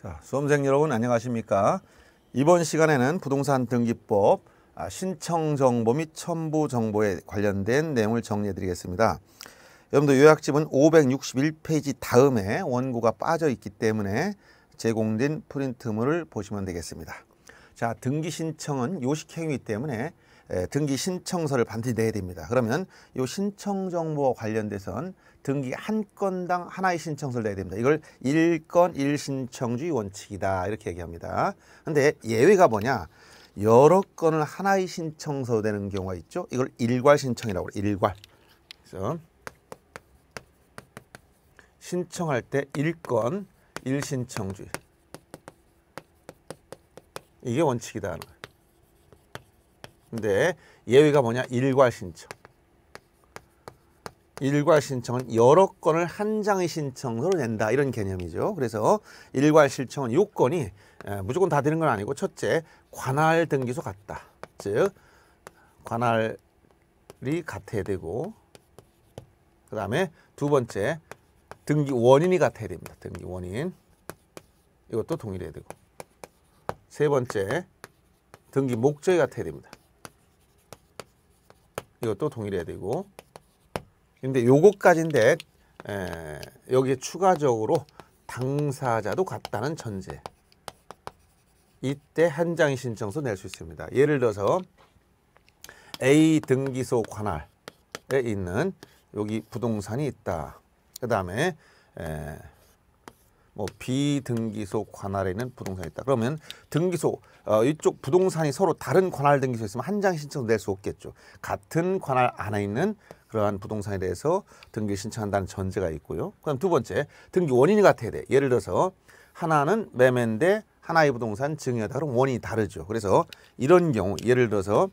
자, 수험생 여러분 안녕하십니까? 이번 시간에는 부동산 등기법 아, 신청 정보 및 첨부 정보에 관련된 내용을 정리해 드리겠습니다. 여러분들 요약집은 561페이지 다음에 원고가 빠져 있기 때문에 제공된 프린트물을 보시면 되겠습니다. 자, 등기 신청은 요식행위 때문에 예, 등기 신청서를 반드시 내야 됩니다. 그러면 이 신청 정보와 관련돼선 등기 한 건당 하나의 신청서를 내야 됩니다. 이걸 일건일신청주의 원칙이다 이렇게 얘기합니다. 근데 예외가 뭐냐? 여러 건을 하나의 신청서 되는 경우가 있죠. 이걸 일괄 신청이라고 그래요. 일괄. 그래서 신청할 때 일건일신청주의 이게 원칙이다. 근데 예외가 뭐냐? 일괄 신청. 일괄 신청은 여러 건을 한 장의 신청으로 낸다 이런 개념이죠. 그래서 일괄 신청은 요건이 예, 무조건 다 되는 건 아니고 첫째 관할 등기소 같다. 즉 관할이 같아야 되고 그 다음에 두 번째 등기 원인이 같아야 됩니다. 등기 원인 이것도 동일해야 되고 세 번째 등기 목적이 같아야 됩니다. 이것도 동일해야 되고 근데 요거까지인데 에, 여기에 추가적으로 당사자도 같다는 전제 이때 한 장의 신청서 낼 수 있습니다. 예를 들어서 A 등기소 관할에 있는 여기 부동산이 있다. 그 다음에 에뭐 비등기소 관할에는 있 부동산이 있다. 그러면 등기소 어, 이쪽 부동산이 서로 다른 관할 등기소 있으면 한 장 신청 낼수 없겠죠. 같은 관할 안에 있는 그러한 부동산에 대해서 등기 신청한다는 전제가 있고요. 그럼 두 번째 등기 원인이 같아야 돼. 예를 들어서 하나는 매매인데 하나의 부동산 증여다. 그럼 원인이 다르죠. 그래서 이런 경우 예를 들어서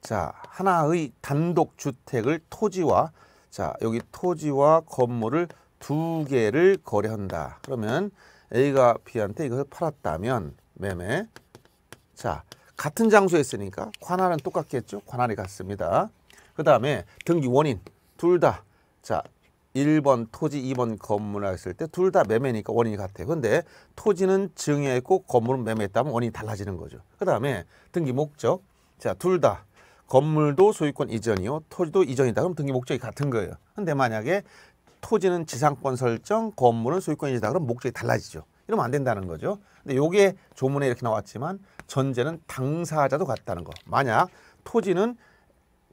자 하나의 단독 주택을 토지와 자 여기 토지와 건물을 두 개를 거래한다. 그러면 A가 B한테 이것을 팔았다면 매매 자 같은 장소에 있으니까 관할은 똑같겠죠. 관할이 같습니다. 그 다음에 등기 원인 둘다자 1번 토지 2번 건물이라 했을 때 둘 다 매매니까 원인이 같아요. 근데 토지는 증여했고 건물은 매매했다면 원인이 달라지는 거죠. 그 다음에 등기 목적 자 둘 다 건물도 소유권 이전이요 토지도 이전이다 그럼 등기 목적이 같은 거예요 근데 만약에 토지는 지상권 설정, 건물은 소유권이다. 그럼 목적이 달라지죠. 이러면 안 된다는 거죠. 근데 요게 조문에 이렇게 나왔지만 전제는 당사자도 같다는 거. 만약 토지는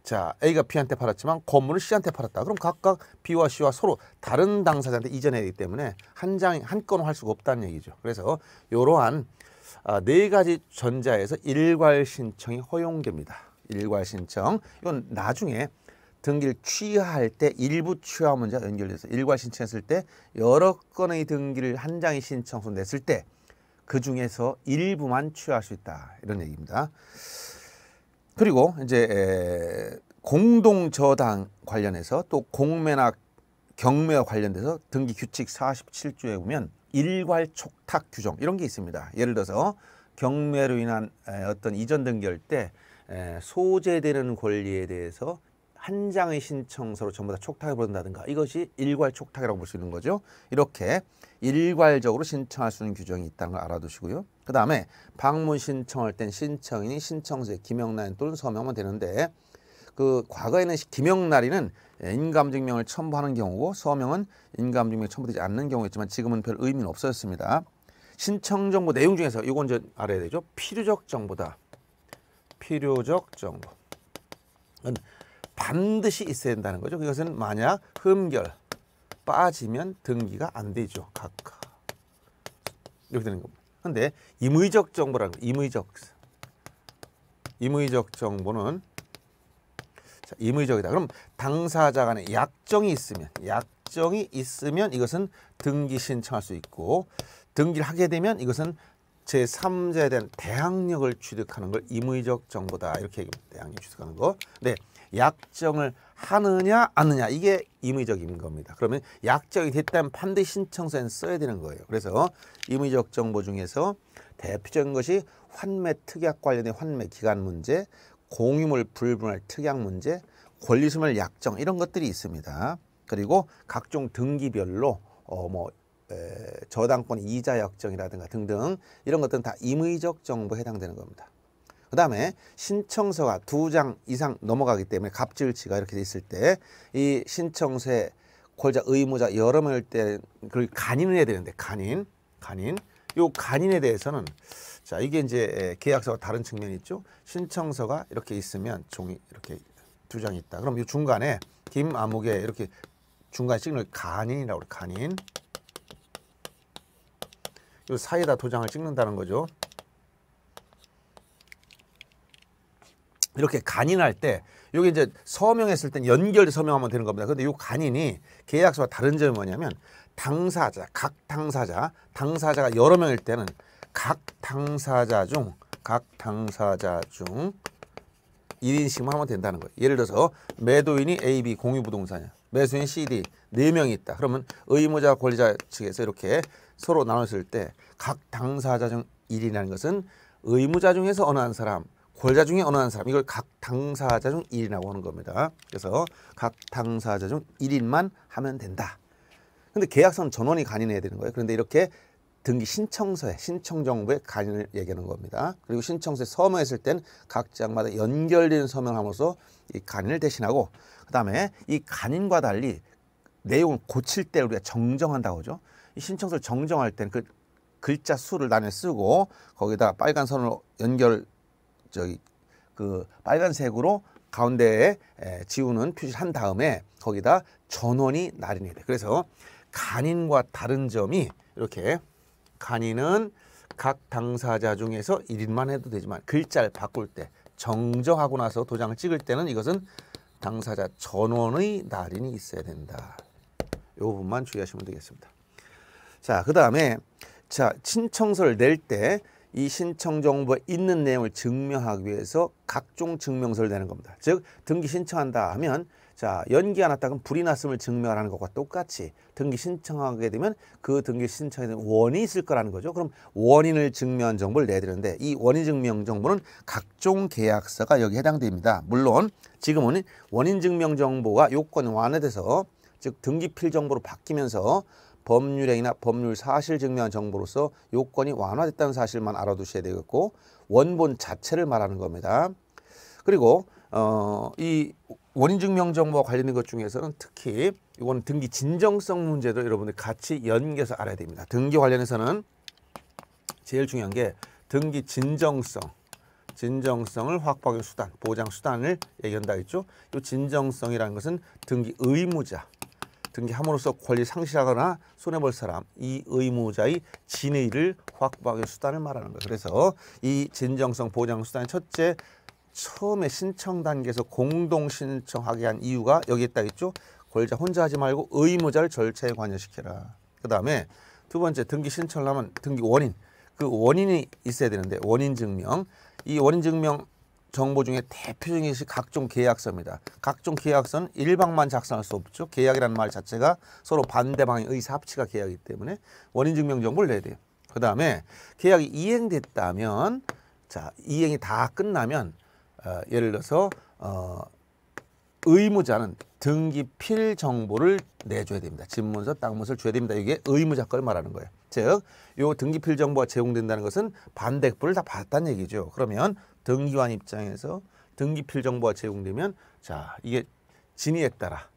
자 A가 B한테 팔았지만 건물을 C한테 팔았다. 그럼 각각 B와 C와 서로 다른 당사자한테 이전해야 되기 때문에 한장한 건을 할 수가 없다는 얘기죠. 그래서 이러한 아, 네 가지 전자에서 일괄 신청이 허용됩니다. 일괄 신청 이건 나중에 등기를 취하할 때 일부 취하 문제가 연결돼서 일괄 신청했을 때 여러 건의 등기를 한 장의 신청서 냈을 때 그 중에서 일부만 취할수 있다 이런 얘기입니다. 그리고 이제 공동 저당 관련해서 또 공매나 경매와 관련돼서 등기 규칙 47조에 보면 일괄 촉탁 규정 이런 게 있습니다. 예를 들어서 경매로 인한 어떤 이전 등기할 때 소재되는 권리에 대해서 한 장의 신청서로 전부 다 촉탁해 버린다든가 이것이 일괄 촉탁이라고 볼 수 있는 거죠. 이렇게 일괄적으로 신청할 수 있는 규정이 있다는 걸 알아두시고요. 그 다음에 방문 신청할 땐 신청인이 신청서에 기명란 또는 서명만 되는데 그 과거에는 기명날이는 인감증명을 첨부하는 경우고 서명은 인감증명 이 첨부되지 않는 경우였지만 지금은 별 의미는 없어졌습니다. 신청 정보 내용 중에서 이건 이제 알아야 되죠. 필요적 정보다. 필요적 정보. 반드시 있어야 된다는 거죠. 그것은 만약 흠결 빠지면 등기가 안 되죠. 각하. 이렇게 되는 겁니다. 근데 임의적 정보라는 거, 임의적. 임의적 정보는 자, 임의적이다. 그럼 당사자 간에 약정이 있으면 약정이 있으면 이것은 등기 신청할 수 있고 등기를 하게 되면 이것은 제3자에 대한 대항력을 취득하는 걸 임의적 정보다 이렇게 얘기합니다. 대항력 취득하는 거. 네. 약정을 하느냐 안느냐 이게 임의적인 겁니다. 그러면 약정이 됐다면 반드시 신청서에 써야 되는 거예요. 그래서 임의적 정보 중에서 대표적인 것이 환매 특약 관련된 환매 기간 문제, 공유물 불분할 특약 문제, 권리소멸 약정 이런 것들이 있습니다. 그리고 각종 등기별로 어뭐 저당권 이자 약정이라든가 등등 이런 것들은 다 임의적 정보에 해당되는 겁니다. 그 다음에 신청서가 두 장 이상 넘어가기 때문에 갑질치가 이렇게 돼 있을 때 이 신청서에 골자 의무자 여러 명일 때 그걸 간인을 해야 되는데 간인 간인 요 간인에 대해서는 자 이게 이제 계약서와 다른 측면이 있죠 신청서가 이렇게 있으면 종이 이렇게 두 장 있다 그럼 이 중간에 김아무개 이렇게 중간 찍는 간인이라고 그래 간인 요 사이에다 도장을 찍는다는 거죠 이렇게 간인할 때 여기 이제 서명했을 땐 연결 서명하면 되는 겁니다. 근데 이 간인이 계약서와 다른 점이 뭐냐면 당사자, 각 당사자, 당사자가 여러 명일 때는 각 당사자 중, 각 당사자 중 1인씩만 하면 된다는 거예요. 예를 들어서 매도인이 AB 공유부동산이야. 매수인 CD 4명이 있다. 그러면 의무자 권리자 측에서 이렇게 서로 나눴을 때 각 당사자 중 1이라는 것은 의무자 중에서 어느 한 사람 권자 중에 어느 한 사람 이걸 각 당사자 중 1이라고 하는 겁니다. 그래서 각 당사자 중 1인만 하면 된다. 근데 계약서는 전원이 간인해야 되는 거예요. 그런데 이렇게 등기 신청서에 신청 정부의 간인을 얘기하는 겁니다. 그리고 신청서에 서명했을 땐각 장마다 연결되 서명함으로써 이 간인을 대신하고 그다음에 이 간인과 달리 내용을 고칠 때 우리가 정정한다고 하죠. 이 신청서를 정정할 때그 글자 수를 나눠 쓰고 거기다 빨간 선으로 연결 저기 그 빨간색으로 가운데에 지우는 표시를 한 다음에 거기다 전원이 나린이 돼. 그래서 간인과 다른 점이 이렇게 간인은 각 당사자 중에서 1인만 해도 되지만 글자를 바꿀 때 정정하고 나서 도장을 찍을 때는 이것은 당사자 전원의 날인이 있어야 된다. 이 부분만 주의하시면 되겠습니다. 자, 그 다음에 자 친청서를 낼때 이 신청 정보에 있는 내용을 증명하기 위해서 각종 증명서를 내는 겁니다. 즉 등기 신청한다 하면 자 연기 안왔다 그럼 불이 났음을 증명하는 것과 똑같이 등기 신청하게 되면 그 등기 신청에 대한 원인이 있을 거라는 거죠. 그럼 원인을 증명한 정보를 내야 되는데 이 원인 증명 정보는 각종 계약서가 여기 해당됩니다. 물론 지금은 원인 증명 정보가 요건 완화돼서 즉 등기필 정보로 바뀌면서 법률행위나 법률 사실 증명한 정보로서 요건이 완화됐다는 사실만 알아두셔야 되겠고 원본 자체를 말하는 겁니다. 그리고 어, 이 원인 증명 정보와 관련된 것 중에서는 특히 이건 등기 진정성 문제도 여러분들 같이 연계해서 알아야 됩니다. 등기 관련해서는 제일 중요한 게 등기 진정성, 진정성을 확보하기 수단, 보장 수단을 얘기한다 했죠. 이 진정성이라는 것은 등기 의무자, 등기함으로써 권리 상실하거나 손해볼 사람 이 의무자의 진의를 확보하기 수단을 말하는 거예요. 그래서 이 진정성 보장 수단의 첫째 처음에 신청 단계에서 공동 신청하게 한 이유가 여기에 딱 있죠. 권리자 혼자 하지 말고 의무자를 절차에 관여시켜라. 그 다음에 두 번째 등기 신청을 하면 등기 원인 그 원인이 있어야 되는데 원인 증명 이 원인 증명 정보 중에 대표적인 것이 각종 계약서입니다. 각종 계약서는 일방만 작성할 수 없죠. 계약이라는 말 자체가 서로 반대방의 의사 합치가 계약이기 때문에 원인증명 정보를 내야 돼요. 그 다음에 계약이 이행됐다면 자 이행이 다 끝나면 어, 예를 들어서 어, 의무자는 등기필 정보를 내줘야 됩니다. 집문서, 땅문서를 줘야 됩니다. 이게 의무자걸 말하는 거예요. 즉, 요 등기필 정보가 제공된다는 것은 반대급을다 받았다는 얘기죠. 그러면 등기관 입장에서 등기필 정보가 제공되면 자 이게 진위에 따라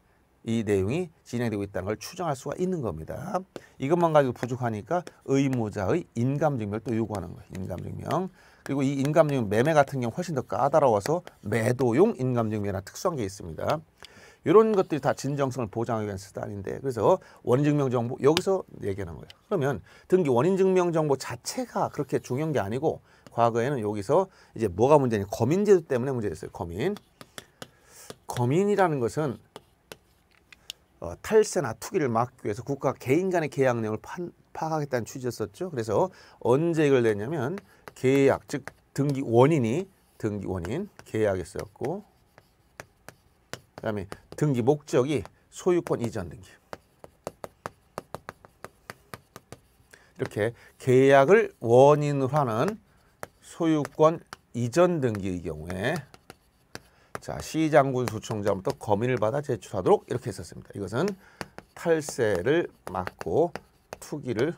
이 내용이 진행되고 있다는 걸 추정할 수가 있는 겁니다. 이것만 가지고 부족하니까 의무자의 인감증명을 또 요구하는 거예요. 인감증명. 그리고 이 인감증명 매매 같은 경우 훨씬 더 까다로워서 매도용 인감증명이나 특수한 게 있습니다. 이런 것들이 다 진정성을 보장하기 위한 수단인데 그래서 원인증명 정보 여기서 얘기하는 거예요. 그러면 등기 원인증명 정보 자체가 그렇게 중요한 게 아니고 과거에는 여기서 이제 뭐가 문제냐 거민제도 때문에 문제였어요. 거민. 거민이라는 것은 어, 탈세나 투기를 막기 위해서 국가 개인 간의 계약령을 판, 파악하겠다는 취지였었죠. 그래서 언제 이걸 냈냐면 계약 즉 등기 원인이 등기 원인 계약이었었고 그다음에 등기 목적이 소유권 이전 등기 이렇게 계약을 원인으로 하는 소유권 이전 등기의 경우에 자 시장군 수청자부터 검인을 받아 제출하도록 이렇게 했었습니다. 이것은 탈세를 막고 투기를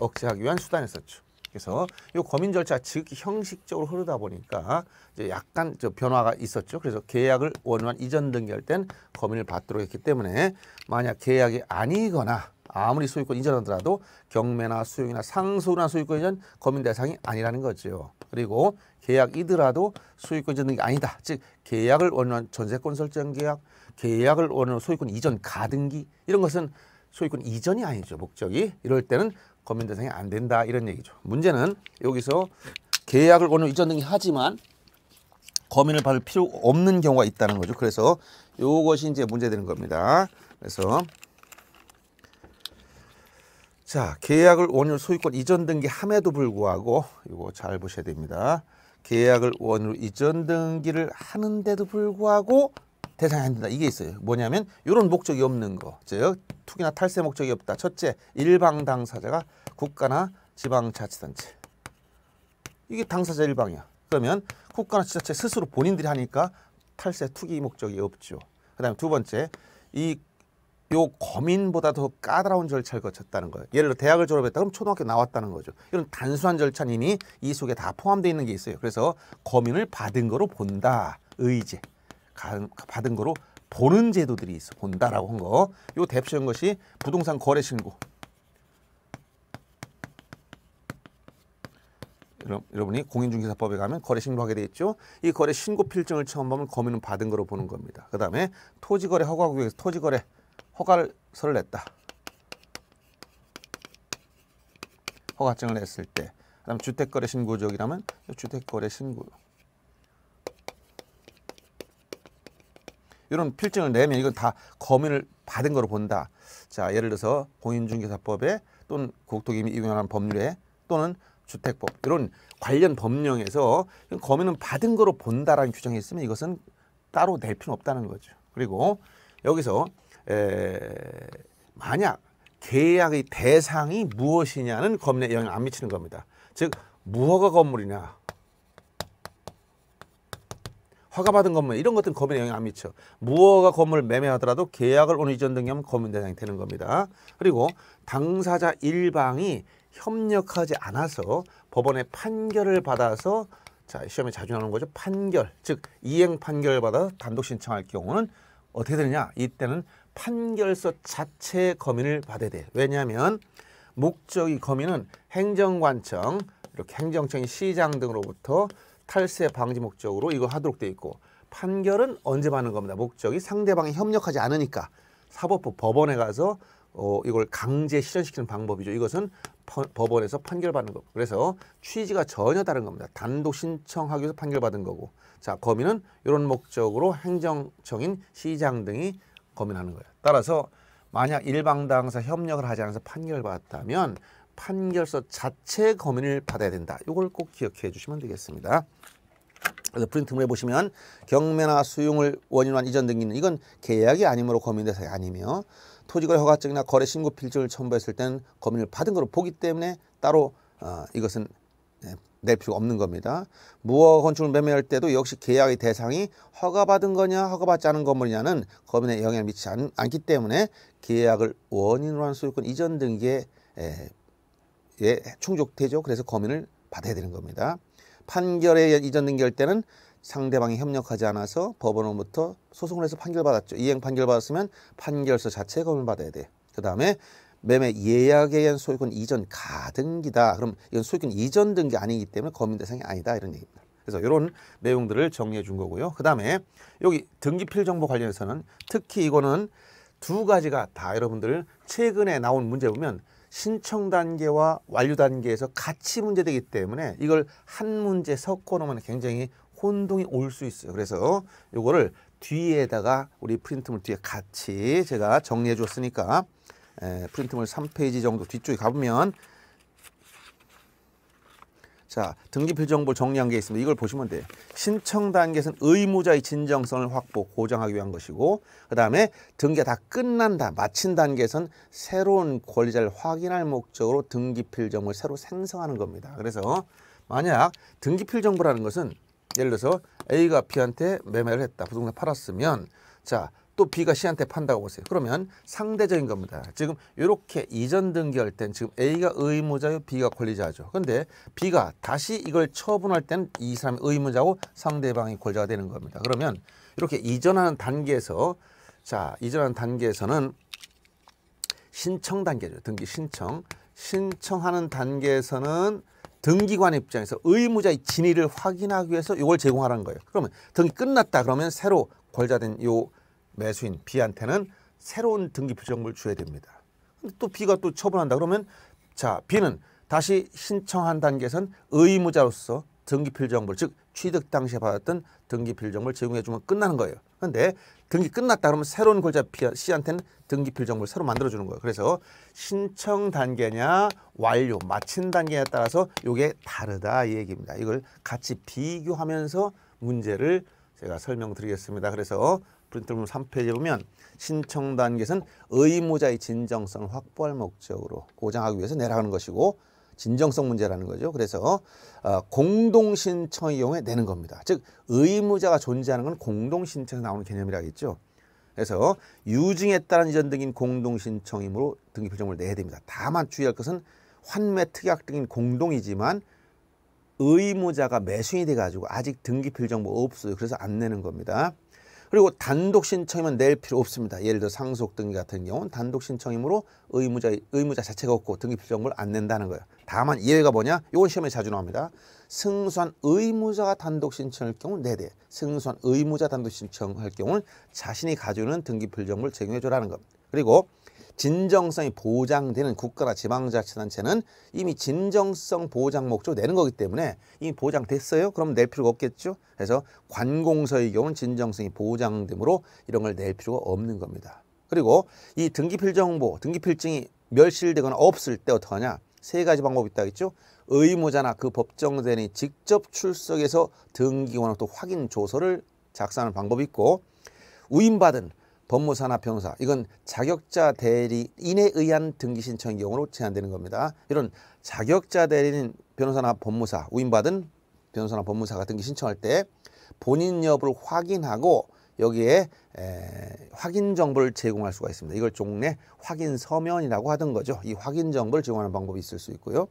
억제하기 위한 수단이었었죠. 그래서 이 검인 절차 즉 형식적으로 흐르다 보니까 이제 약간 저 변화가 있었죠. 그래서 계약을 원한 이전 등기할 땐 검인을 받도록 했기 때문에 만약 계약이 아니거나 아무리 소유권 이전하더라도 경매나 수용이나 상소나 소유권 이전 검인 대상이 아니라는 거죠. 그리고 계약이더라도 소유권 이전 등이 아니다. 즉 계약을 원하는 전세권 설정 계약, 계약을 원하는 소유권 이전 가등기 이런 것은 소유권 이전이 아니죠. 목적이 이럴 때는 검인 대상이 안 된다 이런 얘기죠. 문제는 여기서 계약을 원하는 이전 등이 하지만 검인을 받을 필요 없는 경우가 있다는 거죠. 그래서 이것이 이제 문제되는 겁니다. 그래서 자, 계약을 원율 소유권 이전 등기함에도 불구하고 이거 잘 보셔야 됩니다. 계약을 원유로 이전 등기를 하는데도 불구하고 대상이 안 된다. 이게 있어요. 뭐냐면 이런 목적이 없는 거. 즉 투기나 탈세 목적이 없다. 첫째, 일방 당사자가 국가나 지방자치단체. 이게 당사자 일방이야. 그러면 국가나 지자체 스스로 본인들이 하니까 탈세 투기 목적이 없죠. 그 다음에 두 번째, 이요 범인보다 더 까다로운 절차를 거쳤다는 거예요. 예를 들어 대학을 졸업했다 그럼 초등학교 나왔다는 거죠. 이런 단순한 절차는 이미 이 속에 다 포함되어 있는 게 있어요. 그래서 검인을 받은 거로 본다. 의제. 받은 거로 보는 제도들이 있어. 본다라고 한 거. 요 대표적인 것이 부동산 거래 신고. 여러분이 공인중개사법에 가면 거래 신고하게 돼 있죠. 이 거래 신고 필증을 처음 보면 검인은 받은 거로 보는 겁니다. 그 다음에 토지거래 허가구역에서 토지거래 허가서를 냈다. 허가증을 냈을 때, 그다음 주택거래 신고 지역이라면 주택거래 신고 이런 필증을 내면 이건 다 검인을 받은 거로 본다. 자, 예를 들어서 공인중개사법에 또는 국토기미 이용하는 법률에 또는 주택법 이런 관련 법령에서 검인은 받은 거로 본다라는 규정이 있으면 이것은 따로 낼필요 없다는 거죠. 그리고 여기서 에, 만약 계약의 대상이 무엇이냐는 검문에 영향 안 미치는 겁니다. 즉 무허가 건물이냐 허가받은 건물 이런 것들은 검문에 영향 안 미쳐. 무허가 건물을 매매하더라도 계약을 오늘 이전 등하면 검문 대상이 되는 겁니다. 그리고 당사자 일방이 협력하지 않아서 법원의 판결을 받아서 자 시험에 자주 나오는 거죠. 판결 즉 이행 판결을 받아서 단독 신청할 경우는 어떻게 되느냐 이때는 판결서 자체 의 검인을 받아야 돼요. 왜냐하면 목적이 검인은 행정관청, 이렇게 행정청이 시장 등으로부터 탈세 방지 목적으로 이거 하도록 돼 있고 판결은 언제 받는 겁니다. 목적이 상대방이 협력하지 않으니까 사법부 법원에 가서 어, 이걸 강제 실현시키는 방법이죠. 이것은 퍼, 법원에서 판결받는 거. 그래서 취지가 전혀 다른 겁니다. 단독 신청하기 위해서 판결받은 거고. 자, 거민는 이런 목적으로 행정청인 시장 등이 범인하는 거예요. 따라서 만약 일방당사 협력을 하지 않아서 판결받았다면 을 판결서 자체 검인을 받아야 된다. 이걸 꼭 기억해 주시면 되겠습니다. 그래서 프린트물에 보시면 경매나 수용을 원인으로 이전 등기는 이건 계약이 아니므로 검인 대상이 아니며 토지거래 허가증이나 거래 신고 필증을 첨부했을 때는 검인을 받은 것으로 보기 때문에 따로 어, 이것은 네, 낼 필요가 없는 겁니다. 무허가 건축을 매매할 때도 역시 계약의 대상이 허가받은 거냐 허가받지 않은 건물이냐는 거민에 영향을 미치지 않, 않기 때문에 계약을 원인으로 한 소유권 이전 등기에 에, 예, 충족되죠. 그래서 거민을 받아야 되는 겁니다. 판결에 이전 등기할 때는 상대방이 협력하지 않아서 법원으로부터 소송을 해서 판결받았죠. 이행 판결받았으면 판결서 자체에 검을 받아야 돼요. 그 다음에 매매 예약에 의한 소유권 이전 가등기다. 그럼 이건 소유권 이전 등기 아니기 때문에 검인 대상이 아니다 이런 얘기입니다. 그래서 이런 내용들을 정리해 준 거고요. 그 다음에 여기 등기필 정보 관련해서는 특히 이거는 두 가지가 다 여러분들 최근에 나온 문제 보면 신청 단계와 완료 단계에서 같이 문제되기 때문에 이걸 한 문제 섞어 놓으면 굉장히 혼동이 올 수 있어요. 그래서 요거를 뒤에다가 우리 프린트물 뒤에 같이 제가 정리해 줬으니까 예, 프린트물 3페이지 정도 뒤쪽에 가보면 자 등기필 정보 정리한 게 있습니다. 이걸 보시면 돼요. 신청 단계에서는 의무자의 진정성을 확보 고정하기 위한 것이고 그 다음에 등기가 다 끝난다 마친 단계에서는 새로운 권리자를 확인할 목적으로 등기필 정보를 새로 생성하는 겁니다. 그래서 만약 등기필 정보라는 것은 예를 들어서 A가 B한테 매매를 했다 부동산 팔았으면 자또 B가 C한테 판다고 보세요. 그러면 상대적인 겁니다. 지금 이렇게 이전 등기할 땐 지금 A가 의무자요 B가 권리자죠. 그런데 B가 다시 이걸 처분할 때는 이 사람이 의무자고 상대방이 권자가 되는 겁니다. 그러면 이렇게 이전하는 단계에서 자 이전하는 단계에서는 신청 단계죠. 등기 신청. 신청하는 단계에서는 등기관 입장에서 의무자의 진위를 확인하기 위해서 이걸 제공하라는 거예요. 그러면 등기 끝났다 그러면 새로 권자된 요 매수인 B한테는 새로운 등기 부정을 줘야 됩니다. 근데 또 B가 또 처분한다 그러면 자 B는 다시 신청한 단계에선 의무자로서 등기필 정보 즉 취득 당시에 받았던 등기필 정보 제공해 주면 끝나는 거예요. 그런데 등기 끝났다 그러면 새로운 골자 C한테는 등기필 정보 새로 만들어 주는 거예요. 그래서 신청 단계냐 완료 마친 단계에 따라서 이게 다르다 이 얘기입니다. 이걸 같이 비교하면서 문제를 제가 설명드리겠습니다. 그래서 프린트물 3페이지에 보면 신청 단계에서는 의무자의 진정성을 확보할 목적으로 보장하기 위해서 내라는 것이고 진정성 문제라는 거죠. 그래서 어, 공동신청 이용에 내는 겁니다. 즉 의무자가 존재하는 건 공동신청에서 나오는 개념이라겠죠. 그래서 유증에 따른 이전 등인 공동신청이므로 등기표정을 내야 됩니다. 다만 주의할 것은 환매 특약 등인 공동이지만 의무자가 매수인이 돼가지고 아직 등기필정보 없어요. 그래서 안 내는 겁니다. 그리고 단독 신청이면 낼 필요 없습니다. 예를 들어 상속 등기 같은 경우는 단독 신청이므로 의무자 의무자 자체가 없고 등기 필요한 안 낸다는 거예요. 다만 예외가 뭐냐? 요건 시험에 자주 나옵니다. 승소한 의무자가 단독 신청할 경우 네대 승소한 의무자 단독 신청할 경우는 자신이 가지고 있는 등기 필요물 제공해 줘라는 겁니다. 그리고 진정성이 보장되는 국가나 지방자치단체는 이미 진정성 보장 목적을 내는 거기 때문에 이미 보장됐어요. 그럼 낼 필요가 없겠죠. 그래서 관공서의 경우는 진정성이 보장되므로 이런 걸 낼 필요가 없는 겁니다. 그리고 이 등기필정보, 등기필증이 멸실되거나 없을 때 어떡하냐. 세 가지 방법이 있다겠죠. 의무자나 그 법정대리 직접 출석해서 등기원하고 또 확인 조서를 작성하는 방법이 있고 우임받은 법무사나 변호사 이건 자격자 대리인에 의한 등기 신청 경우로 제한되는 겁니다. 이런 자격자 대리인 변호사나 법무사 우인받은 변호사나 법무사가 등기 신청할 때 본인 여부를 확인하고 여기에 에, 확인 정보를 제공할 수가 있습니다. 이걸 종래 확인 서면이라고 하던 거죠. 이 확인 정보를 제공하는 방법이 있을 수 있고요.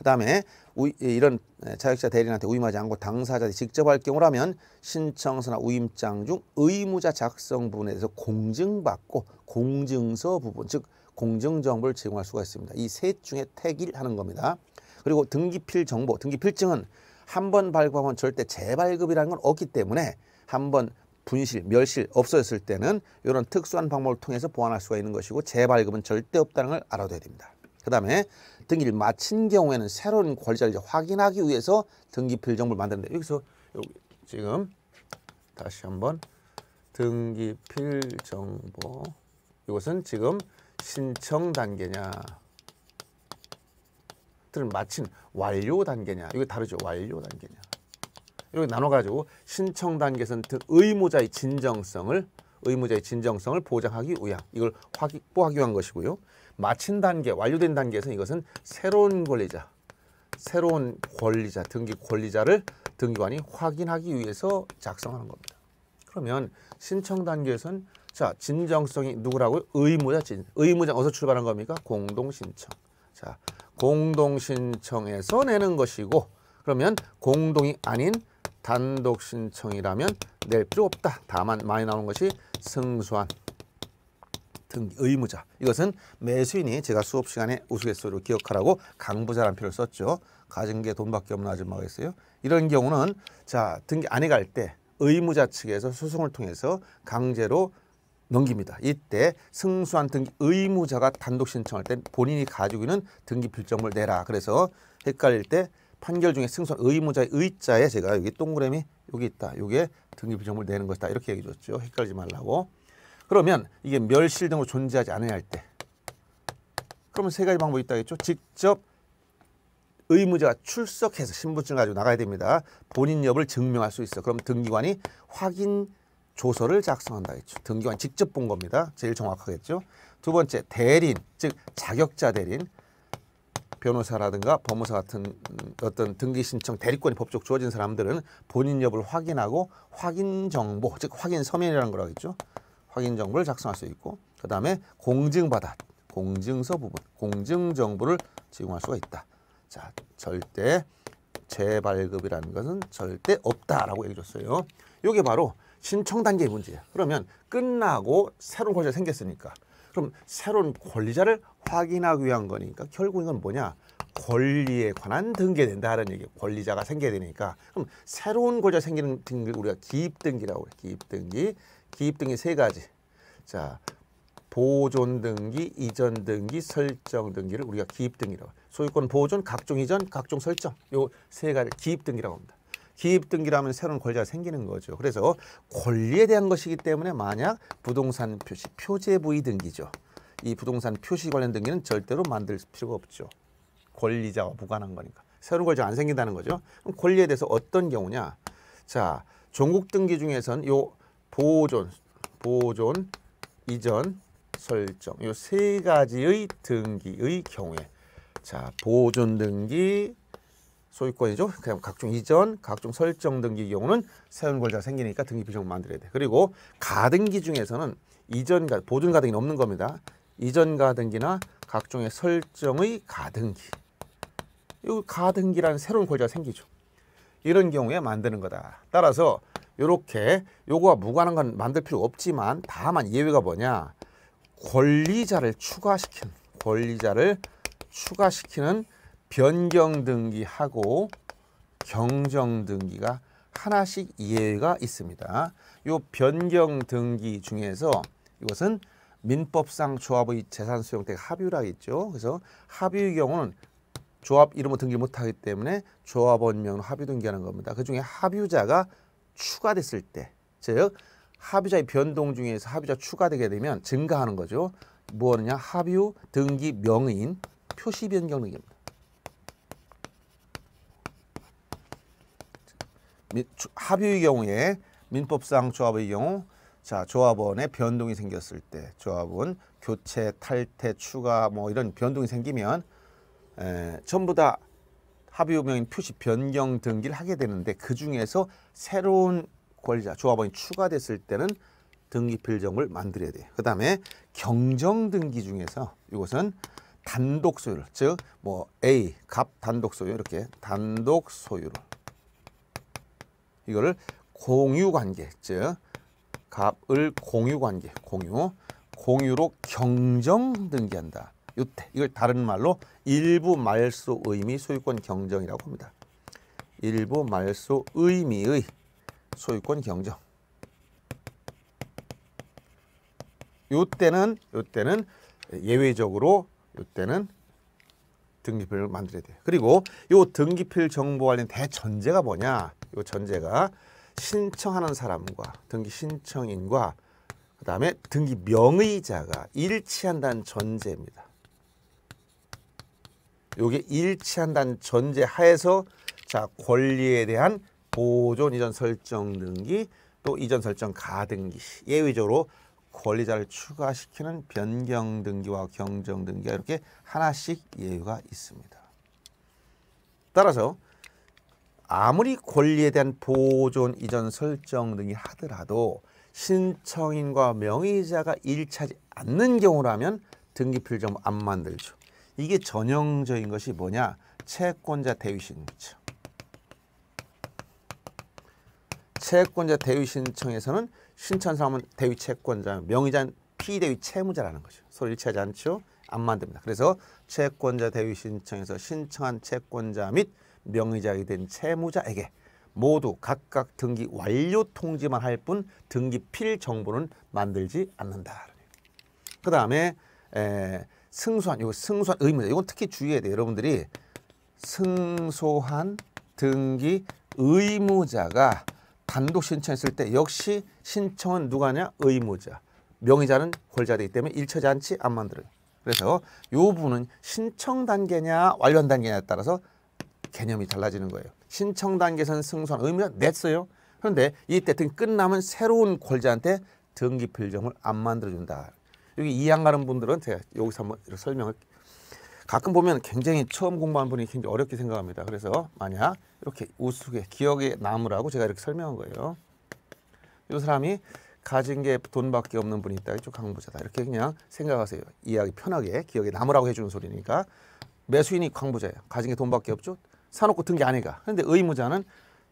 그다음에 우이, 이런 예, 자격자 대리인한테 우임하지 않고 당사자들이 직접 할 경우라면 신청서나 우임장 중 의무자 작성 부분에 대해서 공증받고 공증서 부분 즉 공증 정보를 제공할 수가 있습니다. 이 셋 중에 택일 하는 겁니다. 그리고 등기필 정보, 등기필증은 한 번 발급하면 절대 재발급이라는 건 없기 때문에 한 번 분실, 멸실 없어졌을 때는 이런 특수한 방법을 통해서 보완할 수가 있는 것이고 재발급은 절대 없다는 걸 알아둬야 됩니다. 그 다음에 등기를 마친 경우에는 새로운 권리자를 확인하기 위해서 등기필 정보를 만드는데 여기서 여기 지금 다시 한번 등기필 정보 이것은 지금 신청 단계냐 들은 마친 완료 단계냐 이거 다르죠 완료 단계냐 이렇게 나눠가지고 신청 단계에서는 의무자의 진정성을 의무자의 진정성을 보장하기 위한 이걸 확보하기 위한 것이고요 마친 단계, 완료된 단계에서 는 이것은 새로운 권리자, 새로운 권리자, 등기 권리자를 등기관이 확인하기 위해서 작성하는 겁니다. 그러면 신청 단계에서는 자 진정성이 누구라고요? 의무자 진 의무장 어디서 출발한 겁니까? 공동신청. 자 공동신청에서 내는 것이고 그러면 공동이 아닌 단독신청이라면 낼 필요 없다. 다만 많이 나오는 것이 승소한 등기 의무자. 이것은 매수인이 제가 수업 시간에 우스갯소리로 기억하라고 강부자란 표를 썼죠. 가진 게 돈밖에 없는 아줌마가 있어요. 이런 경우는 자 등기 안에갈 때 의무자 측에서 소송을 통해서 강제로 넘깁니다. 이때 승소한 등기 의무자가 단독 신청할 때 본인이 가지고 있는 등기 필점을 내라. 그래서 헷갈릴 때 판결 중에 승소한 의무자의 의자에 제가 여기 동그라미 여기 있다. 이게 등기 필정을 내는 것이다. 이렇게 얘기해 줬죠. 헷갈리지 말라고. 그러면 이게 멸실 등으로 존재하지 않아야 할 때 그러면 세 가지 방법이 있다겠죠. 직접 의무자가 출석해서 신분증 가지고 나가야 됩니다. 본인 여부를 증명할 수 있어. 그럼 등기관이 확인 조서를 작성한다 했죠. 등기관 이 직접 본 겁니다. 제일 정확하겠죠. 두 번째 대리인 즉 자격자 대리인 변호사라든가 법무사 같은 어떤 등기 신청 대리권이 법적 주어진 사람들은 본인 여부를 확인하고 확인 정보 즉 확인 서면이라는 거라겠죠. 확인 정보를 작성할 수 있고 그 다음에 공증받아 공증서 부분 공증 정보를 제공할 수가 있다. 자 절대 재발급이라는 것은 절대 없다라고 얘기해줬어요. 이게 바로 신청 단계의 문제예요. 그러면 끝나고 새로운 권리자 생겼으니까 그럼 새로운 권리자를 확인하기 위한 거니까 결국 이건 뭐냐 권리에 관한 등기가 된다는 얘기 권리자가 생겨야 되니까 그럼 새로운 권리자 생기는 등기 우리가 기입등기라고 해요. 기입등기 기입 등기 세 가지. 자, 보존 등기, 이전 등기, 설정 등기를 우리가 기입 등기라고 소유권 보존, 각종 이전, 각종 설정 요 세 가지 기입 등기라고 합니다. 기입 등기라면 새로운 권리가 생기는 거죠. 그래서 권리에 대한 것이기 때문에 만약 부동산 표시, 표제 부위 등기죠. 이 부동산 표시 관련 등기는 절대로 만들 필요가 없죠. 권리자와 무관한 거니까. 새로운 권리가 안 생긴다는 거죠. 그럼 권리에 대해서 어떤 경우냐. 자, 종국 등기 중에선 요 보존, 보존, 이전, 설정 이 세 가지의 등기의 경우에 자 보존 등기 소유권이죠. 그냥 각종 이전, 각종 설정 등기 경우는 세운 권자가 생기니까 등기 비정 만들어야 돼. 그리고 가등기 중에서는 이전 가 보존 가등기 없는 겁니다. 이전 가등기나 각종의 설정의 가등기. 이 가등기라는 새로운 권자가 생기죠. 이런 경우에 만드는 거다. 따라서 이렇게 요거와 무관한 건 만들 필요 없지만 다만 예외가 뭐냐 권리자를 추가시키는 권리자를 추가시키는 변경 등기하고 경정 등기가 하나씩 예외가 있습니다. 요 변경 등기 중에서 이것은 민법상 조합의 재산 수용택 합유라 겠죠 그래서 합유의 경우는 조합 이름을 등기 못하기 때문에 조합원명으 합유 등기하는 겁니다. 그중에 합유자가 추가됐을 때, 즉 합의자의 변동 중에서 합의자 추가되게 되면 증가하는 거죠. 뭐냐 합유 등기 명의인 표시 변경 등기입니다. 합유의 경우에 민법상 조합의 경우 자 조합원의 변동이 생겼을 때 조합원 교체, 탈퇴, 추가 뭐 이런 변동이 생기면 에, 전부 다 합의우명인 표시 변경 등기를 하게 되는데 그 중에서 새로운 권리자 조합원이 추가됐을 때는 등기 필정을 만들어야 돼. 요그 다음에 경정 등기 중에서 이것은 단독 소유, 즉 뭐 A 갑 단독 소유 이렇게 단독 소유로 이거를 공유 관계, 즉 갑을 공유 관계, 공유 공유로 경정 등기한다. 유태 이걸 다른 말로 일부 말소 의미 소유권 경정이라고 합니다. 일부 말소 의미의 소유권 경정. 요때는 요때는 예외적으로 요때는 등기표를 만들어야 돼요. 그리고 요 등기필 정보 관련 대전제가 뭐냐? 요 전제가 신청하는 사람과 등기 신청인과 그다음에 등기 명의자가 일치한다는 전제입니다. 요게 일치한다는 전제 하에서 자 권리에 대한 보존 이전 설정 등기 또 이전 설정 가등기 예외적으로 권리자를 추가시키는 변경 등기와 경정 등기가 이렇게 하나씩 예외가 있습니다. 따라서 아무리 권리에 대한 보존 이전 설정 등기 하더라도 신청인과 명의자가 일치하지 않는 경우라면 등기필정안 만들죠. 이게 전형적인 것이 뭐냐? 채권자 대위신청. 채권자 대위신청에서는 신청사람은 대위채권자, 명의자는 피대위 채무자라는 거죠. 서로 일치하지 않죠? 안 만듭니다. 그래서 채권자 대위신청에서 신청한 채권자 및 명의자이 된 채무자에게 모두 각각 등기 완료 통지만 할 뿐 등기 필 정보는 만들지 않는다. 그 다음에 승소한 이거 승소한 의무다. 이건 특히 주의해야 돼요. 여러분들이 승소한 등기 의무자가 단독 신청했을 때 역시 신청은 누가냐? 의무자. 명의자는 권자되기 때문에 일처 잔치 안 만들어요. 그래서 요 부분은 신청 단계냐 완료 단계냐에 따라서 개념이 달라지는 거예요. 신청 단계에서는 승소한 의무자 냈어요. 그런데 이때 등 끝나면 새로운 권자한테 등기 필정을 안 만들어준다. 여기 이양 가는 분들한테 여기서 한번 이렇게 설명을 가끔 보면 굉장히 처음 공부한 분이 굉장히 어렵게 생각합니다. 그래서 만약 이렇게 우스개 기억에 남으라고 제가 이렇게 설명한 거예요. 이 사람이 가진 게 돈밖에 없는 분이 있다. 이쪽 광부자다 이렇게 그냥 생각하세요. 이해하기 편하게 기억에 남으라고 해주는 소리니까 매수인이 광부자예요 가진 게 돈밖에 없죠. 사놓고 든 게 아니가. 그런데 의무자는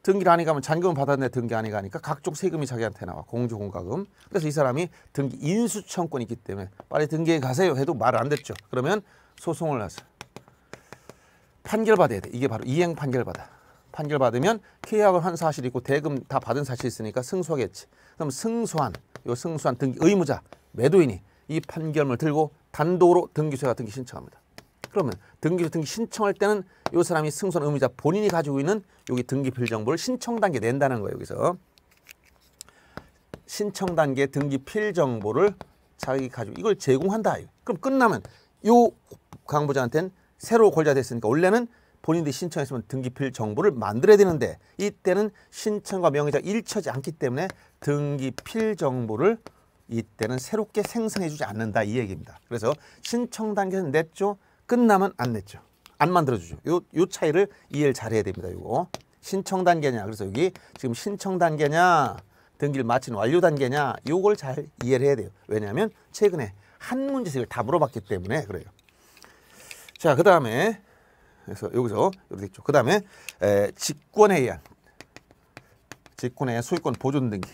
등기를 안 해가면 잔금 을 받았는데 등기 안 해가니까 각종 세금이 자기한테 나와 공주공과금 그래서 이 사람이 등기 인수청권이 있기 때문에 빨리 등기에 가세요 해도 말 안됐죠 그러면 소송을 나서 판결받아야 돼 이게 바로 이행 판결받아 판결받으면 계약을 한 사실이 있고 대금 다 받은 사실이 있으니까 승소하겠지 그럼 승소한 요 승소한 등기 의무자 매도인이 이판결을 들고 단독으로 등기소에 등기 신청합니다 그러면 등기소 등기 신청할 때는 이 사람이 승소한 의무자 본인이 가지고 있는 여기 등기필 정보를 신청 단계 낸다는 거예요. 여기서 신청 단계 등기필 정보를 자기 가지고 이걸 제공한다. 그럼 끝나면 요 강부자한테는 새로 권리가 됐으니까 원래는 본인들이 신청했으면 등기필 정보를 만들어야 되는데 이때는 신청과 명의자 일처지 않기 때문에 등기필 정보를 이때는 새롭게 생성해주지 않는다 이 얘기입니다. 그래서 신청 단계는 냈죠. 끝나면 안 냈죠. 안 만들어주죠. 요, 요 차이를 이해를 잘해야 됩니다. 요거. 신청 단계냐. 그래서 여기 지금 신청 단계냐. 등기를 마친 완료 단계냐. 요걸 잘 이해를 해야 돼요. 왜냐하면 최근에 한 문제씩을 다 물어봤기 때문에 그래요. 자, 그 다음에 그래서 여기서 이렇게 있죠. 그 다음에 직권에 의한 직권의 소유권 보존 등기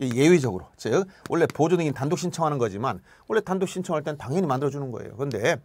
예외적으로 즉 원래 보존 등기는 단독 신청하는 거지만 원래 단독 신청할 땐 당연히 만들어주는 거예요. 그런데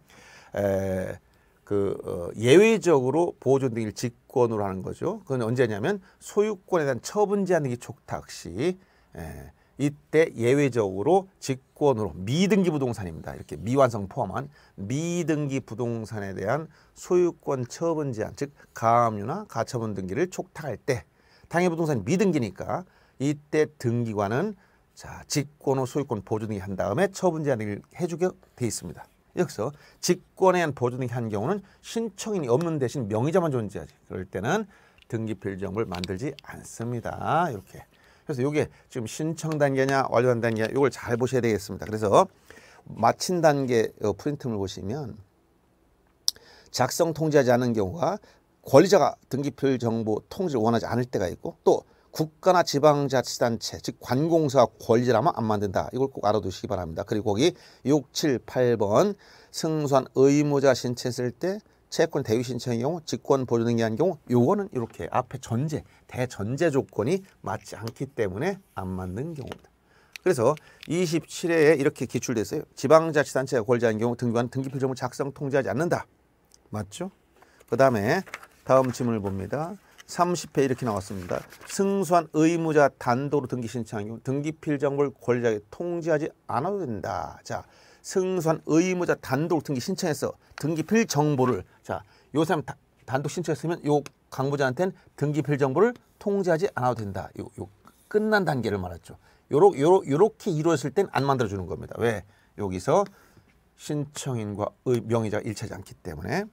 에, 그 어, 예외적으로 보호존 등을 직권으로 하는 거죠. 그건 언제냐면 소유권에 대한 처분 제한등기 촉탁 시 에, 이때 예외적으로 직권으로 미등기 부동산입니다. 이렇게 미완성 포함한 미등기 부동산에 대한 소유권 처분 제한 즉 가압류나 가처분 등기를 촉탁할 때 당해 부동산이 미등기니까 이때 등기관은 자 직권 후 소유권 보존 등기 한 다음에 처분 제한을 해주게 돼 있습니다. 여기서 직권에 한보존이한 경우는 신청인이 없는 대신 명의자만 존재하지. 그럴 때는 등기필 정보를 만들지 않습니다. 이렇게. 그래서 이게 지금 신청 단계냐 완료 단계냐 이걸 잘 보셔야 되겠습니다. 그래서 마친 단계 어, 프린트물 보시면 작성 통지하지 않은 경우가 권리자가 등기필 정보 통지를 원하지 않을 때가 있고 또 국가나 지방자치단체 즉 관공서 권리라면 안 만든다. 이걸 꼭 알아두시기 바랍니다. 그리고 거기 6, 7, 8번 승소한 의무자 신청했을 때 채권 대위 신청의 경우 직권 보존등기한 경우 요거는 이렇게 앞에 전제 대전제 조건이 맞지 않기 때문에 안 맞는 경우입니다. 그래서 27회에 이렇게 기출됐어요. 지방자치단체가 권리자인 경우 등기관 등기표정을 작성 통지하지 않는다. 맞죠? 그 다음에 다음 질문을 봅니다. 30회 이렇게 나왔습니다. 승소한 의무자 단도로 등기 신청한 경우 등기필 정보를 권리자에게 통지하지 않아도 된다. 자, 승소한 의무자 단독 등기 신청해서 등기필 정보를 자, 요 사람 다, 단독 신청했으면 요 강부자한테는 등기필 정보를 통지하지 않아도 된다. 요, 요 끝난 단계를 말했죠. 요렇 요렇 요렇게 이루어졌을 땐 안 만들어 주는 겁니다. 왜? 여기서 신청인과 의, 명의자가 일치하지 않기 때문에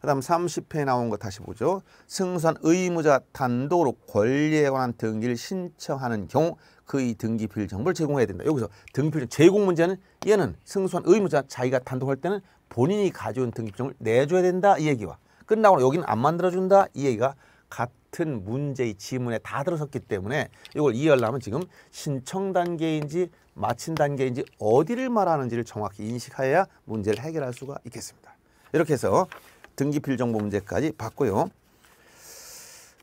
그 다음 30회에 나온 거 다시 보죠. 승소한 의무자 단독으로 권리에 관한 등기를 신청하는 경우 그의 등기 필 정보를 제공해야 된다. 여기서 등기필 제공 문제는 얘는 승소한 의무자 자기가 단독할 때는 본인이 가져온 등기필정을 내줘야 된다 이 얘기와 끝나고 여기는 안 만들어준다 이 얘기가 같은 문제의 지문에 다 들어섰기 때문에 이걸 이해하려면 지금 신청 단계인지 마친 단계인지 어디를 말하는지를 정확히 인식하여야 문제를 해결할 수가 있겠습니다. 이렇게 해서 등기필 정보 문제까지 봤고요.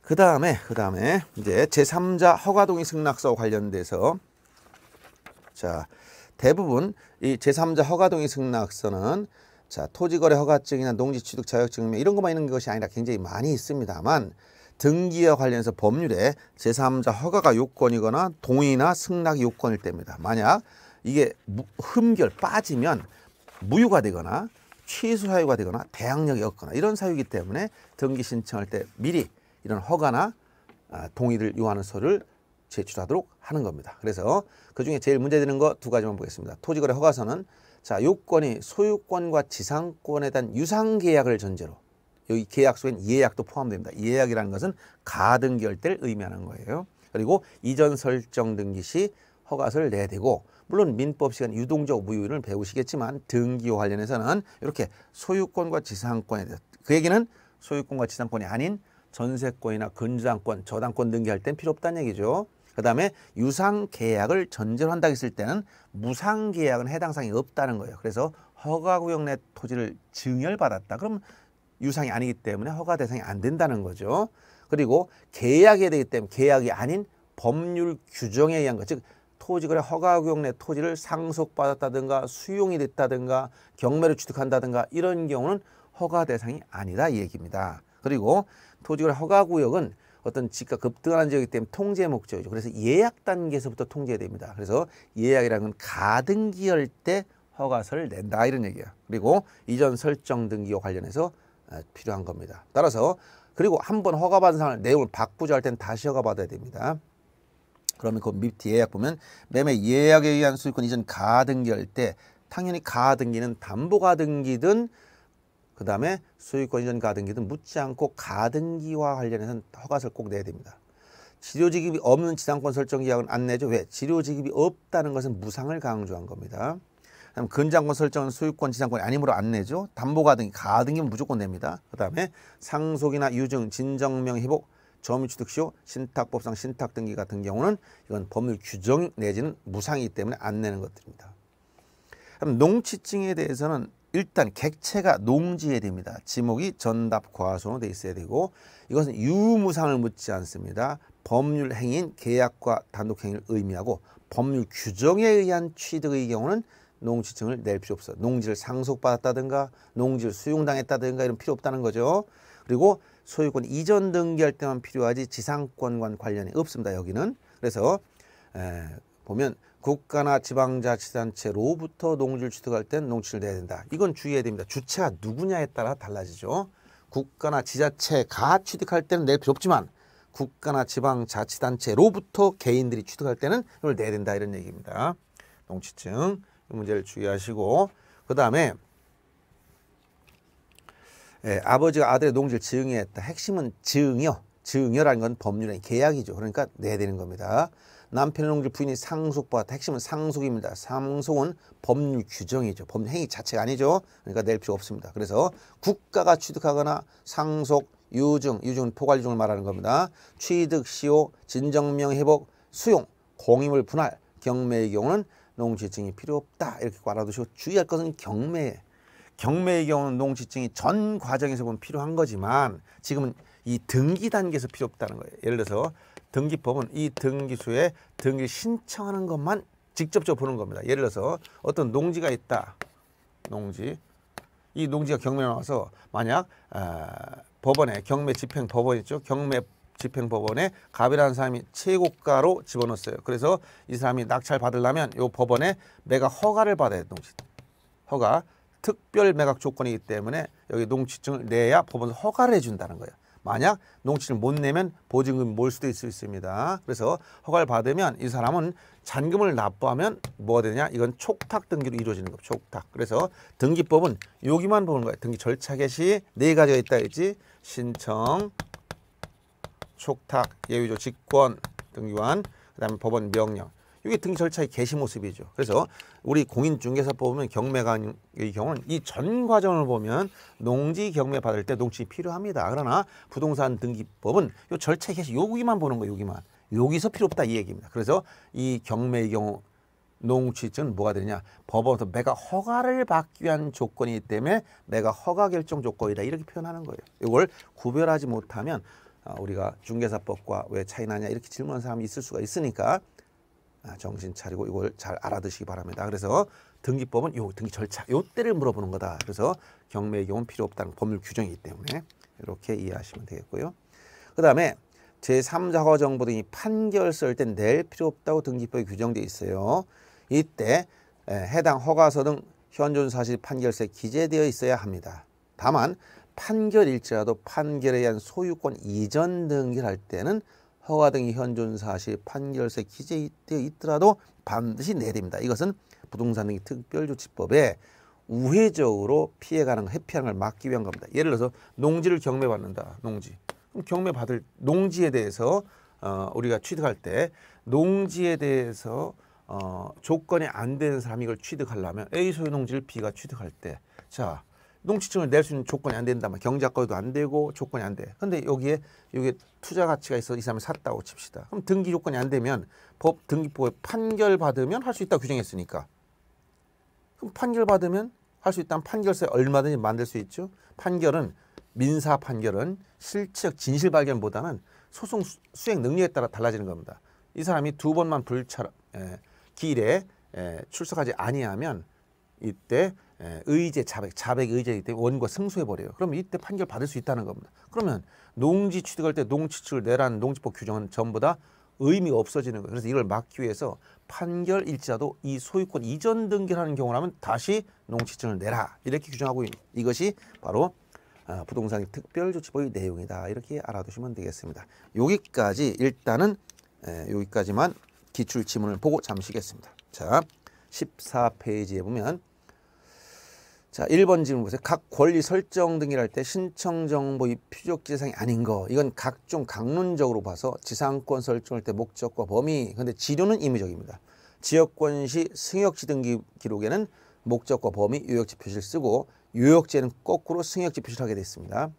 그 다음에 그 다음에 이제 제3자 허가동의 승낙서 관련돼서 자 대부분 이 제3자 허가동의 승낙서는 자 토지거래 허가증이나 농지취득 자격증명 이런 것만 있는 것이 아니라 굉장히 많이 있습니다만 등기와 관련해서 법률에 제3자 허가가 요건이거나 동의나 승낙이 요건일 때입니다. 만약 이게 흠결 빠지면 무효가 되거나 취소 사유가 되거나 대항력이 없거나 이런 사유이기 때문에 등기 신청할 때 미리 이런 허가나 아, 동의를 요하는 서류를 제출하도록 하는 겁니다. 그래서 그중에 제일 문제되는 거 두 가지만 보겠습니다. 토지거래 허가서는 자 요건이 소유권과 지상권에 대한 유상계약을 전제로 여기 계약소엔 예약도 포함됩니다. 예약이라는 것은 가등기할 때를 의미하는 거예요. 그리고 이전 설정 등기 시 허가서를 내야 되고 물론 민법 시간 유동적 무효율을 배우시겠지만 등기와 관련해서는 이렇게 소유권과 지상권에 대해서 그 얘기는 소유권과 지상권이 아닌 전세권이나 근저당권, 저당권 등기할 땐 필요 없다는 얘기죠. 그 다음에 유상계약을 전제로 한다고 했을 때는 무상계약은 해당 사항이 없다는 거예요. 그래서 허가구역 내 토지를 증여받았다. 그럼 유상이 아니기 때문에 허가 대상이 안 된다는 거죠. 그리고 계약이 되기 때문에 계약이 아닌 법률 규정에 의한 것, 즉 토지거래 허가구역 내 토지를 상속받았다든가 수용이 됐다든가 경매를 취득한다든가 이런 경우는 허가 대상이 아니다 이 얘기입니다. 그리고 토지거래 허가구역은 어떤 집값 급등하는 지역이기 때문에 통제 목적이죠. 그래서 예약 단계에서부터 통제됩니다. 그래서 예약이라는 건 가등기할 때 허가서를 낸다 이런 얘기야. 그리고 이전 설정 등기와 관련해서 아, 필요한 겁니다. 따라서 그리고 한번 허가받은 상황 을 내용을 바꾸자 할 때는 다시 허가받아야 됩니다. 그러면 그밑 예약 보면 매매 예약에 의한 수익권 이전 가등기할 때 당연히 가등기는 담보 가등기든 그 다음에 수익권 이전 가등기든 묻지 않고 가등기와 관련해서는 허가서를 꼭 내야 됩니다. 치료지급이 없는 지상권 설정 계약은 안 내죠. 왜? 치료지급이 없다는 것은 무상을 강조한 겁니다. 그다음 근장권 설정은 수익권 지상권이 아니므로 안 내죠. 담보가등기, 가등기는 무조건 냅니다. 그 다음에 상속이나 유증, 진정명 회복, 점유취득시효 신탁법상 신탁 등기 같은 경우는 이건 법률 규정 내지는 무상이기 때문에 안 내는 것들입니다. 그럼 농취증에 대해서는 일단 객체가 농지에 됩니다. 지목이 전답 과소로 돼 있어야 되고 이것은 유무상을 묻지 않습니다. 법률 행인 계약과 단독 행위를 의미하고 법률 규정에 의한 취득의 경우는 농지증을 낼 필요 없어. 농지를 상속받았다든가 농지를 수용당했다든가 이런 필요 없다는 거죠. 그리고 소유권 이전 등기할 때만 필요하지 지상권과 관련이 없습니다. 여기는. 그래서 에, 보면 국가나 지방자치단체로부터 농지를 취득할 땐 농지를 내야 된다. 이건 주의해야 됩니다. 주체가 누구냐에 따라 달라지죠. 국가나 지자체가 취득할 때는 낼 필요 없지만 국가나 지방자치단체로부터 개인들이 취득할 때는 이걸 내야 된다 이런 얘기입니다. 농지증 문제를 주의하시고 그 다음에 예, 아버지가 아들의 농지를 증여했다. 핵심은 증여. 증여라는 건 법률의 계약이죠. 그러니까 내야 되는 겁니다. 남편의 농지 부인이 상속받았다. 핵심은 상속입니다. 상속은 법률 규정이죠. 법률 행위 자체가 아니죠. 그러니까 낼 필요 없습니다. 그래서 국가가 취득하거나 상속, 유증, 유증은 포괄유증을 말하는 겁니다. 취득, 시효, 진정명 회복, 수용, 공임을 분할, 경매의 경우는 농지증이 필요 없다. 이렇게 알아두시고 주의할 것은 경매에 경매의 경우는 농지증이 전 과정에서 보면 필요한 거지만 지금은 이 등기 단계에서 필요 없다는 거예요. 예를 들어서 등기법은 이 등기소에 등기 신청하는 것만 직접적으로 보는 겁니다. 예를 들어서 어떤 농지가 있다. 농지. 이 농지가 경매에 나와서 만약 어, 법원에 경매 집행 법원 있죠. 경매 집행 법원에 갑이라는 사람이 최고가로 집어넣었어요. 그래서 이 사람이 낙찰 받으려면 요 법원에 내가 허가를 받아야 돼. 농지. 허가. 특별 매각 조건이기 때문에 여기 농지증을 내야 법원에서 허가를 해준다는 거예요. 만약 농취를 못 내면 보증금 이몰 수도 있을 수 있습니다. 그래서 허가를 받으면 이 사람은 잔금을 납부하면 뭐가 되냐? 이건 촉탁 등기로 이루어지는 거예요. 촉탁. 그래서 등기법은 여기만 보는 거예요. 등기 절차 개시 네 가지가 있다 했지. 신청, 촉탁, 예외조 직권, 등기관, 그다음에 법원 명령. 이게 등 절차의 개시 모습이죠. 그래서 우리 공인중개사법 보면 경매관의 경우는 이 전 과정을 보면 농지 경매 받을 때농축 필요합니다. 그러나 부동산 등기법은 이 절차 개시 여기만 보는 거예요. 여기만. 여기서 필요 없다 이 얘기입니다. 그래서 이 경매의 경우 농취증은 뭐가 되느냐 법원에서 내가 허가를 받기 위한 조건이기 때문에 내가 허가 결정 조건이다 이렇게 표현하는 거예요 이걸 구별하지 못하면 아, 우리가 중개사법과 왜 차이 나냐 이렇게 질문하는 사람이 있을 수가 있으니까 아, 정신 차리고 이걸 잘 알아두시기 바랍니다. 그래서 등기법은 요 등기 절차 요 때를 물어보는 거다. 그래서 경매의 경우 필요 없다는 법률 규정이기 때문에 이렇게 이해하시면 되겠고요. 그 다음에 제3자 허정부 등이 판결 쓸땐낼 필요 없다고 등기법에 규정돼 있어요. 이때 해당 허가서 등 현존 사실 판결서에 기재되어 있어야 합니다. 다만 판결일지라도 판결에 의한 소유권 이전 등기를 할 때는 허가 등이 현존 사실 판결서에 기재되어 있더라도 반드시 내야 됩니다. 이것은 부동산 등의 특별조치법에 우회적으로 피해 가는 해피하는 걸 막기 위한 겁니다. 예를 들어서 농지를 경매 받는다. 농지. 그럼 경매 받을 농지에 대해서 어, 우리가 취득할 때 농지에 대해서 어, 조건이 안 되는 사람이 이걸 취득하려면 A 소유 농지를 B가 취득할 때 자, 농축증을 낼 수 있는 조건이 안 된다. 막 경제학과도 안 되고 조건이 안 돼. 근데 여기에 여기 투자 가치가 있어 이 사람이 샀다고 칩시다. 그럼 등기 조건이 안 되면 법 등기법에 판결 받으면 할 수 있다 규정했으니까. 그럼 판결 받으면 할 수 있다면 판결서에 얼마든지 만들 수 있죠. 판결은 민사 판결은 실체적 진실 발견보다는 소송 수행 능력에 따라 달라지는 겁니다. 이 사람이 두 번만 불찰 에, 기에 에, 출석하지 아니하면 이때 예, 의제 자백, 자백 의제이기 때문에 원고 승소해버려요. 그럼 이때 판결 받을 수 있다는 겁니다. 그러면 농지 취득할 때농지취을 내라는 농지법 규정은 전부 다의미 없어지는 거예요. 그래서 이걸 막기 위해서 판결 일자도 이 소유권 이전 등기를 하는 경우라면 다시 농지증을 내라 이렇게 규정하고 있는 이것이 바로 아, 부동산 특별조치법의 내용이다 이렇게 알아두시면 되겠습니다. 여기까지 일단은 예, 여기까지만 기출 지문을 보고 잠시겠습니다. 자 14페이지에 보면 자, 1번 질문 보세요. 각 권리 설정 등이랄때 신청 정보의 필요 지상이 아닌 거. 이건 각종 강론적으로 봐서 지상권 설정할 때 목적과 범위. 근데 지료는 임의적입니다. 지역권시 승역지 등기 기록에는 목적과 범위 유역지 표시를 쓰고 유역지에는 거꾸로 승역지 표시를 하게 됐습니다.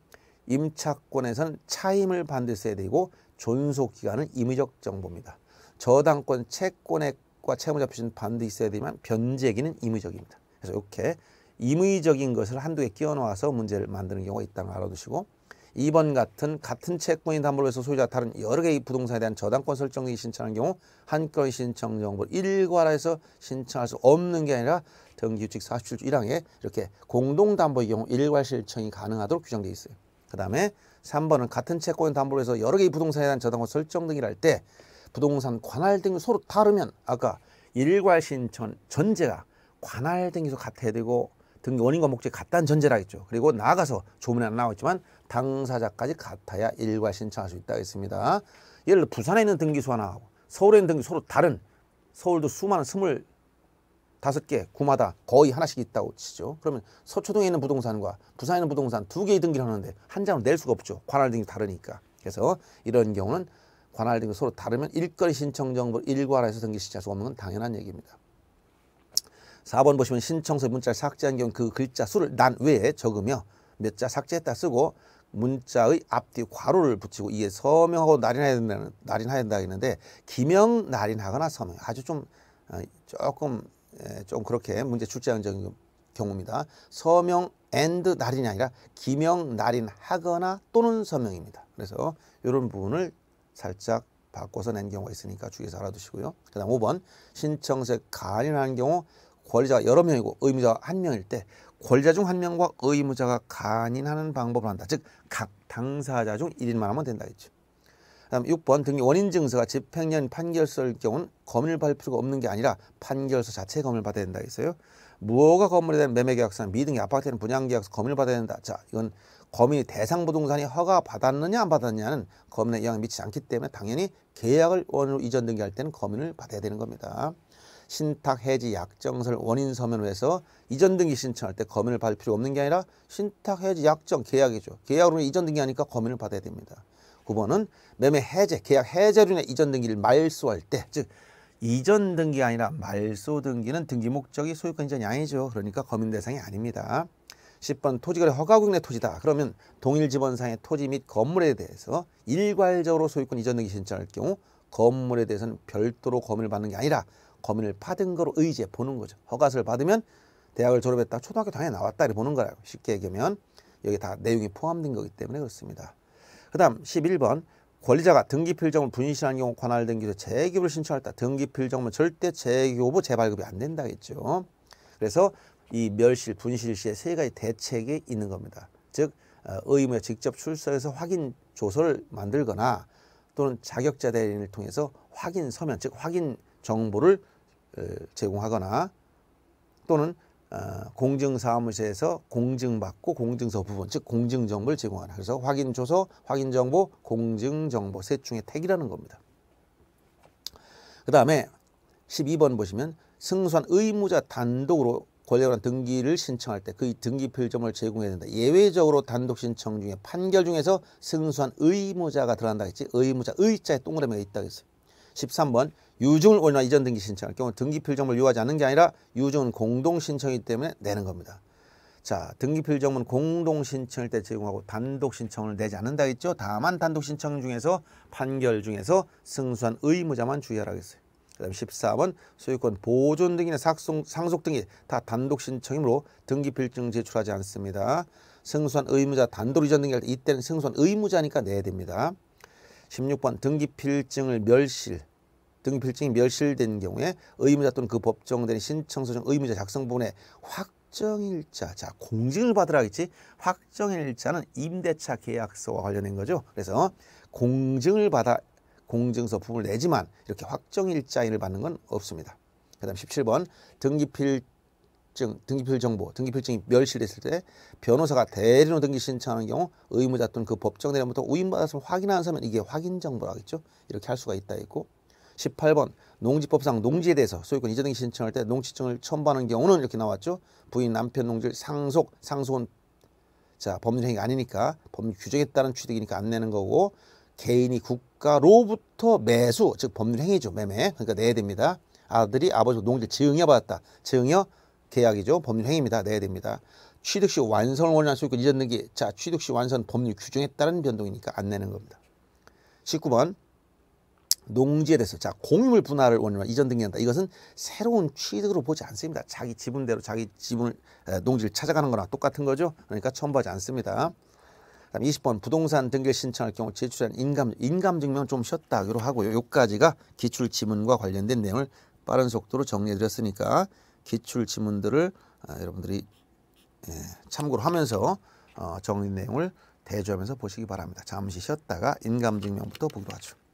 임차권에서는 차임을 반드시 해야 되고 존속 기간은 임의적 정보입니다. 저당권 채권액과 채무자 표시는 반드시 있어야 되지만 변제기는 임의적입니다. 그래서 이렇게 임의적인 것을 한두개 끼워 놓아서 문제를 만드는 경우가 있다는 걸 알아두시고 2번 같은 같은 채권인 담보로 해서 소유자 다른 여러 개의 부동산에 대한 저당권 설정이 신청한 경우 한 건 신청 정보를 일괄화 해서 신청할 수 없는 게 아니라 등규칙 47조 1항에 이렇게 공동담보의 경우 일괄 신청이 가능하도록 규정되어 있어요. 그 다음에 3번은 같은 채권 담보로 해서 여러 개의 부동산에 대한 저당권 설정 등이랄때 부동산 관할 등이 서로 다르면 아까 일괄 신청 전제가 관할 등이 같아야 되고 등 원인 과목지 적 같다는 전제라했죠 그리고 나아가서 조문에 안 나와 있지만 당사자까지 같아야 일괄 신청할 수 있다고 했습니다. 예를 들어 부산에 있는 등기소 하나하고 서울에 있는 등기소 서로 다른 서울도 수많은 스물 다섯 개 구마다 거의 하나씩 있다고 치죠. 그러면 서초동에 있는 부동산과 부산에 있는 부동산 두 개의 등기를 하는데 한 장으로 낼 수가 없죠. 관할 등기 다르니까. 그래서 이런 경우는 관할 등기 서로 다르면 일거리 신청 정보 일괄해서 등기 신청할 수 없는 건 당연한 얘기입니다. 4번 보시면 신청서 문자 를 삭제한 경우 그 글자 수를 난 외에 적으며 몇 자 삭제했다 쓰고 문자의 앞뒤 괄호를 붙이고 이에 서명하고 날인해야 된다는 날인해야 된다 했는데 기명 날인하거나 서명 아주 좀 어, 조금 좀 그렇게 문제 출제한적인 경우입니다. 서명 and 날인이 아니라 기명 날인하거나 또는 서명입니다. 그래서 이런 부분을 살짝 바꿔서 낸 경우가 있으니까 주의해서 알아두시고요. 그 다음 5번 신청서 간인하는 경우 권리자가 여러 명이고 의무자가 한 명일 때 권리자 중 한 명과 의무자가 간인하는 방법을 한다. 즉 각 당사자 중 1인만 하면 된다 했죠. 그다음 6번 등기 원인 증서가 집행년 판결서일 경우는 검을 받을 필요가 없는 게 아니라 판결서 자체에 검을 받아야 된다 했어요. 무허가 건물에 대한 매매 계약서나 미등기 아파트에는 분양 계약서 검을 받아야 된다. 자, 이건 검인이 대상 부동산이 허가 받았느냐 안 받았느냐는 검인의 영향을 미치지 않기 때문에 당연히 계약을 원으로 이전 등기할 때는 검인을 받아야 되는 겁니다. 신탁 해지 약정서를 원인 서면으로 해서 이전 등기 신청할 때 검인을 받을 필요 없는 게 아니라 신탁 해지 약정 계약이죠. 계약으로는 이전 등기하니까 검인을 받아야 됩니다. 9번은 매매 해제, 계약 해제로 인 이전 등기를 말소할 때, 즉 이전 등기 아니라 말소 등기는 등기 목적이 소유권 이전이 아니죠. 그러니까 검인 대상이 아닙니다. 10번 토지거래 허가국 내 토지다. 그러면 동일 지번상의 토지 및 건물에 대해서 일괄적으로 소유권 이전 등기 신청할 경우 건물에 대해서는 별도로 검인을 받는 게 아니라 검인을 받은 거로 의제 보는 거죠. 허가서를 받으면 대학을 졸업했다. 초등학교 당연히 나왔다. 이렇게 보는 거라고. 쉽게 얘기하면 여기 다 내용이 포함된 거기 때문에 그렇습니다. 그 다음 11번 권리자가 등기필정을 분실한 경우 관할된 기로 재기부를 신청할 때 등기필정은 절대 재기부 재발급이 안 된다 했죠. 그래서 이 멸실, 분실 시에 세 가지 대책이 있는 겁니다. 즉 어, 의무에 직접 출석해서 확인 조서를 만들거나 또는 자격자 대리인을 통해서 확인 서면 즉 확인 정보를 제공하거나 또는 어, 공증사무소에서 공증받고 공증서 부분 즉 공증정보를 제공하라 그래서 확인조서, 확인정보, 공증정보 셋 중에 택이라는 겁니다. 그 다음에 12번 보시면 승소한 의무자 단독으로 권리관 등기를 신청할 때 그 등기 필점을 제공해야 된다. 예외적으로 단독 신청 중에 판결 중에서 승소한 의무자가 들어간다 했지 의무자 의자에 동그라미가 있다 했어요. 13번 유증을 원이 이전 등기 신청할 경우 등기 필정을 요하지 않는 게 아니라 유증은 공동 신청이기 때문에 내는 겁니다. 자, 등기 필정은 공동 신청일 때 제공하고 단독 신청을 내지 않는다 했죠. 다만 단독 신청 중에서 판결 중에서 승소한 의무자만 주의하라겠어요. 그다음 14번 소유권 보존 등이나 삭송, 상속 등이 다 단독 신청이므로 등기 필증 제출하지 않습니다. 승소한 의무자 단독 이전 등기할 때 이때는 승소한 의무자니까 내야 됩니다. 16번 등기 필증을 멸실 등필증이 멸실된 경우에 의무자 또는 그 법정된 신청서정 의무자 작성 부분에 확정일자, 자 공증을 받으라겠지 확정일자는 임대차 계약서와 관련된 거죠. 그래서 공증을 받아 공증서 부분을 내지만 이렇게 확정일자인을 받는 건 없습니다. 그 다음 17번 등기필 증, 등기필 정보, 등기필증이 멸실됐을 때 변호사가 대리로 등기 신청하는 경우 의무자 또는 그 법정 대리부터 우인받았으면 확인하는 사면 이게 확인 정보라겠죠. 이렇게 할 수가 있다 있고 18번 농지법상 농지에 대해서 소유권 이전 등 신청할 때 농지청을 첨부하는 경우는 이렇게 나왔죠. 부인 남편 농지를 상속 상속은 자 법률 행위가 아니니까 법률 규정에 따른 취득이니까 안 내는 거고 개인이 국가로부터 매수 즉 법률 행위죠 매매 그러니까 내야 됩니다. 아들이 아버지 농지를 증여 받았다 증여 계약이죠 법률 행위입니다 내야 됩니다. 취득 시 완성을 원하는 소유권 이전 등기 자 취득 시 완성 법률 규정에 따른 변동이니까 안 내는 겁니다. 19번 농지에 대해서 자 공유물 분할을 원하면 이전 등기한다. 이것은 새로운 취득으로 보지 않습니다. 자기 지분대로 자기 지분을 농지를 찾아가는 거나 똑같은 거죠. 그러니까 첨부하지 않습니다. 그다음 20번 부동산 등기 신청할 경우 제출한 인감 인감증명 좀 쉬었다기로 하고요. 요까지가 기출 지문과 관련된 내용을 빠른 속도로 정리해 드렸으니까 기출 지문들을 아, 여러분들이 예, 참고를 하면서 어, 정리 내용을 대조하면서 보시기 바랍니다. 잠시 쉬었다가 인감증명부터 보기로 하죠.